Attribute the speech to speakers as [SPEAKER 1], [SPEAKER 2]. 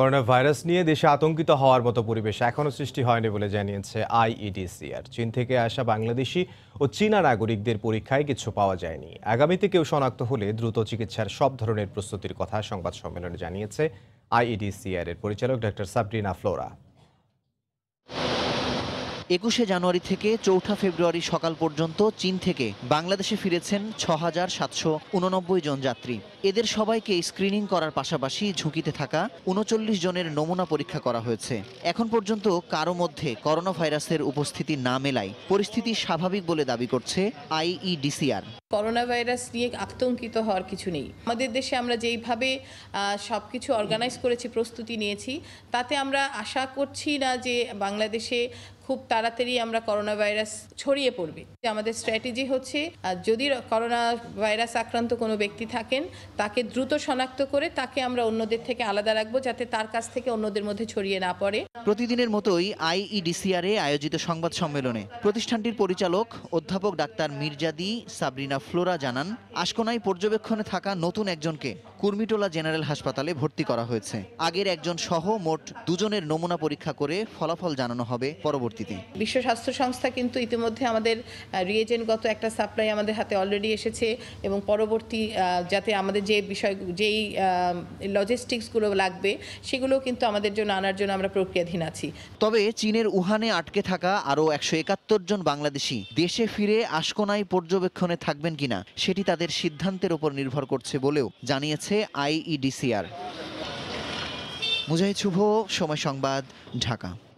[SPEAKER 1] corona virus নিয়ে দেশে আতঙ্কিত হওয়ার মতো পরিবেশ এখনও সৃষ্টি হয়নি বলে জানিয়েছে আইইডিসিআর চীন থেকে আসা বাংলাদেশি ও চীনা নাগরিকদের পরীক্ষায় কিছু পাওয়া যায়নি আগামীতে কেউ শনাক্ত হলে দ্রুত চিকিৎসার সব ধরনের প্রস্তুতির কথা সংবাদ সম্মেলনে জানিয়েছে আইইডিসিআর এর পরিচালক ডক্টর সাবরিনা ফ্লোরা
[SPEAKER 2] একুশে জানুয়ারি থেকে চৌঠা ফেব্রুয়ারি সকাল পর্যন্ত চীন থেকে বাংলাদেশে ফিরেছেন ছ হাজার সাতশো উননব্বই জন যাত্রী এদের সবাইকে স্ক্রিনিং করার পাশাপাশি ঝুঁকিতে থাকা উনচল্লিশ জনের নমুনা পরীক্ষা করা হয়েছে এখন পর্যন্ত কারো মধ্যে করোনা ভাইরাসের উপস্থিতি না মেলায় পরিস্থিতি স্বাভাবিক বলে দাবি করছে আইইডিসিআর
[SPEAKER 3] করোনা ভাইরাস নিয়ে আতঙ্কিত হওয়ার কিছু নেই আমাদের দেশে আমরা যেইভাবে সব কিছু অর্গানাইজ করেছি প্রস্তুতি নিয়েছি তাতে আমরা আশা করছি না যে বাংলাদেশে খুব তাড়াতাড়ি আমরা করোনা ভাইরাস ছড়িয়ে পড়বে আমাদের স্ট্র্যাটেজি হচ্ছে যদি করোনা ভাইরাস আক্রান্ত কোনো ব্যক্তি থাকেন তাকে দ্রুত শনাক্ত করে তাকে আমরা অন্যদের থেকে আলাদা রাখবো যাতে তার কাছ থেকে অন্যদের মধ্যে ছড়িয়ে না পড়ে
[SPEAKER 2] প্রতিদিনের মতোই আইইডিসিআর এ আয়োজিত সংবাদ সম্মেলনে প্রতিষ্ঠানটির পরিচালক অধ্যাপক ডাক্তার মির্জাদি সাবরিনা ফ্লোরা জানান আশকোনায় পর্যবেক্ষণে থাকা নতুন একজনকে কুর্মিটোলা জেনারেল হাসপাতালে ভর্তি করা হয়েছে আগের একজন সহ মোট দুজনের নমুনা পরীক্ষা করে ফলাফল জানানো হবে পরবর্তীতে
[SPEAKER 3] বিশ্ব স্বাস্থ্য সংস্থা কিন্তু ইতিমধ্যে আমাদের রিয়েজেন্টগত একটা সাপ্লাই আমাদের হাতে অলরেডি এসেছে এবং পরবর্তী যাতে আমাদের যে বিষয় যেই লজিস্টিক্সগুলো লাগবে সেগুলো কিন্তু আমাদের জন্য আনার জন্য আমরা প্রক্রিয়াধীন আছি তবে চীনের উহানে আটকে থাকা আরও
[SPEAKER 2] একশো একাত্তর জন বাংলাদেশি দেশে ফিরে আশকোনায় পর্যবেক্ষণে থাকবেন কিনা সেটি তাদের সিদ্ধান্তের ওপর নির্ভর করছে বলেও জানিয়েছে হচ্ছে আইইডিসিআর মুজাহিদ শুভ সময় সংবাদ ঢাকা